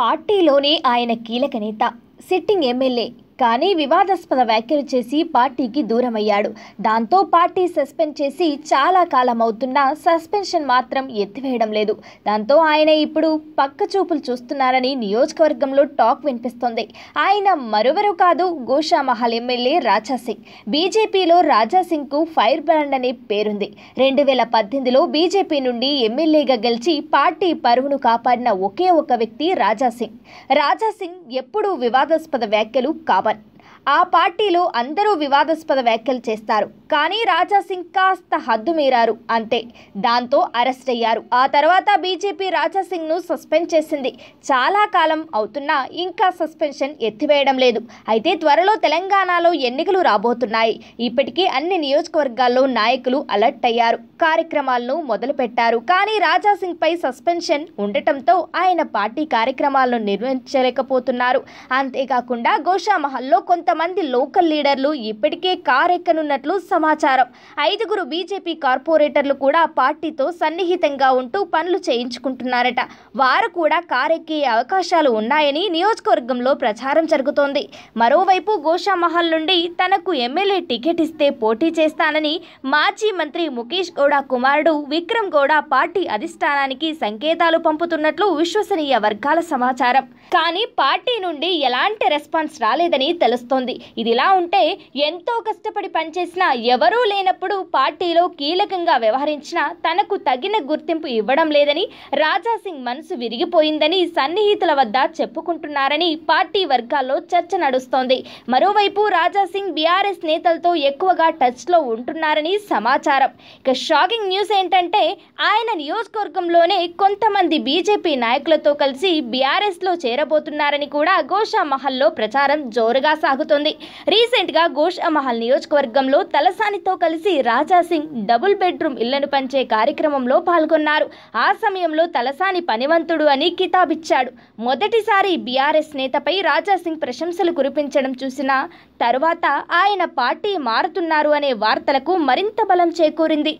పార్టీలోనే ఆయన కీలక నేత సిట్టింగ్ ఎమ్మెల్యే కానీ వివాదాస్పద వ్యాఖ్యలు చేసి పార్టీకి దూరమయ్యాడు దాంతో పార్టీ సస్పెండ్ చేసి చాలా కాలం అవుతున్నా సస్పెన్షన్ మాత్రం ఎత్తివేయడం లేదు దాంతో ఆయన ఇప్పుడు పక్క చూపులు చూస్తున్నారని నియోజకవర్గంలో టాక్ వినిపిస్తోంది ఆయన మరొవరు కాదు గోషామహల్ ఎమ్మెల్యే రాజాసింగ్ బీజేపీలో కు ఫైర్ బ్రాండ్ అనే పేరుంది రెండు వేల పద్దెనిమిదిలో బీజేపీ నుండి ఎమ్మెల్యేగా గెలిచి పార్టీ పరువును కాపాడిన ఒకే ఒక వ్యక్తి రాజాసింగ్ రాజాసింగ్ ఎప్పుడూ వివాదాస్పద వ్యాఖ్యలు కాబ ఆ పార్టీలో అందరూ వివాదాస్పద వ్యాఖ్యలు చేస్తారు కానీ రాజాసింగ్ కాస్త హద్దు మీరారు అంతే దాంతో అరెస్ట్ అయ్యారు ఆ తర్వాత బీజేపీ ను సస్పెండ్ చేసింది చాలా కాలం అవుతున్నా ఇంకా సస్పెన్షన్ ఎత్తివేయడం లేదు అయితే త్వరలో తెలంగాణలో ఎన్నికలు రాబోతున్నాయి ఇప్పటికీ అన్ని నియోజకవర్గాల్లో నాయకులు అలర్ట్ అయ్యారు కార్యక్రమాలను మొదలుపెట్టారు కానీ రాజాసింగ్ పై సస్పెన్షన్ ఉండటంతో ఆయన పార్టీ కార్యక్రమాలను నిర్వహించలేకపోతున్నారు అంతేకాకుండా గోషామహల్లో కొంత కొంతమంది లోకల్ లీడర్లు ఇప్పటికే కారెక్కనున్నట్లు సమాచారం ఐదుగురు బీజేపీ కార్పొరేటర్లు కూడా పార్టీతో సన్నిహితంగా ఉంటూ పనులు చేయించుకుంటున్నారట వారు కూడా కారెక్కే అవకాశాలు ఉన్నాయని నియోజకవర్గంలో ప్రచారం జరుగుతోంది మరోవైపు గోషామహల్ నుండి తనకు ఎమ్మెల్యే టికెట్ ఇస్తే పోటీ చేస్తానని మాజీ మంత్రి ముఖేష్ గౌడ కుమారుడు విక్రమ్ గౌడ పార్టీ అధిష్టానానికి సంకేతాలు పంపుతున్నట్లు విశ్వసనీయ వర్గాల సమాచారం కానీ పార్టీ నుండి ఎలాంటి రెస్పాన్స్ రాలేదని తెలుస్తోంది ఉంది ఇదిలా ఉంటే ఎంతో కష్టపడి పనిచేసిన ఎవరూ లేనప్పుడు పార్టీలో కీలకంగా వ్యవహరించినా తనకు తగిన గుర్తింపు ఇవ్వడం లేదని రాజాసింగ్ మనసు విరిగిపోయిందని సన్నిహితుల వద్ద చెప్పుకుంటున్నారని పార్టీ వర్గాల్లో చర్చ నడుస్తోంది మరోవైపు రాజాసింగ్ బీఆర్ఎస్ నేతలతో ఎక్కువగా టచ్లో ఉంటున్నారని సమాచారం ఇక షాకింగ్ న్యూస్ ఏంటంటే ఆయన నియోజకవర్గంలోనే కొంతమంది బీజేపీ నాయకులతో కలిసి బీఆర్ఎస్లో చేరబోతున్నారని కూడా గోషామహల్లో ప్రచారం జోరుగా సాగుతుంది జరుగుతోంది గా గోష్ మహల్ నియోజకవర్గంలో తలసానితో కలిసి రాజాసింగ్ డబుల్ బెడ్రూమ్ ఇళ్లను పంచే కార్యక్రమంలో పాల్గొన్నారు ఆ సమయంలో తలసాని పనివంతుడు అని కితాబిచ్చాడు మొదటిసారి బీఆర్ఎస్ నేతపై రాజాసింగ్ ప్రశంసలు కురిపించడం చూసిన తరువాత ఆయన పార్టీ మారుతున్నారు అనే వార్తలకు మరింత బలం చేకూరింది